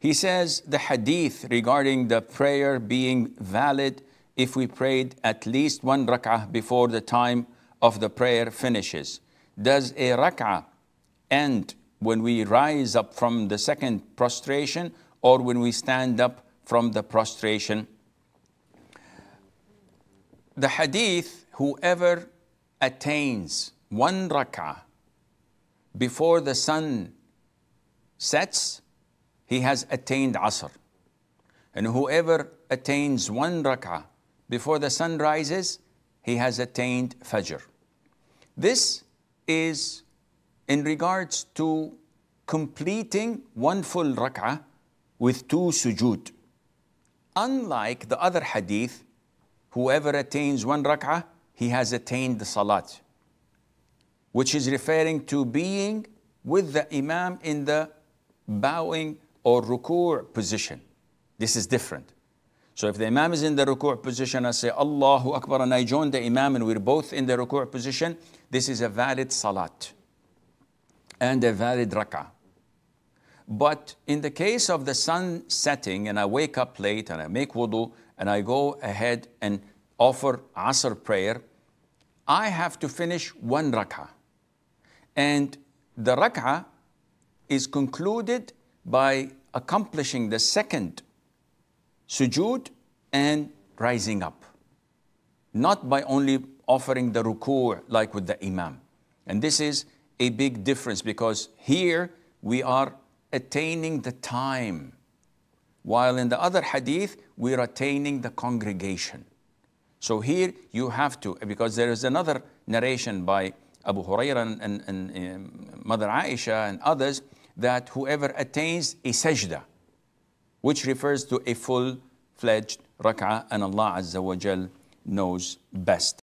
He says the hadith regarding the prayer being valid if we prayed at least one rak'ah before the time of the prayer finishes. Does a rak'ah end when we rise up from the second prostration or when we stand up from the prostration? The hadith, whoever attains one rak'ah before the sun sets, he has attained Asr. And whoever attains one rak'ah before the sun rises, he has attained Fajr. This is in regards to completing one full rak'ah with two sujood. Unlike the other hadith, whoever attains one rak'ah, he has attained the salat, which is referring to being with the imam in the bowing or ruku' position. This is different. So if the Imam is in the ruku' position, I say Allahu Akbar and I join the Imam and we're both in the ruku' position, this is a valid salat and a valid rak'ah. But in the case of the sun setting and I wake up late and I make wudu and I go ahead and offer asr prayer, I have to finish one rak'ah. And the rak'ah is concluded by accomplishing the second sujood and rising up, not by only offering the ruku' like with the imam. And this is a big difference because here we are attaining the time, while in the other hadith, we're attaining the congregation. So here you have to, because there is another narration by Abu Hurairah and, and, and um, Mother Aisha and others that whoever attains a sajda, which refers to a full-fledged rak'ah, and Allah Azza wa Jal knows best.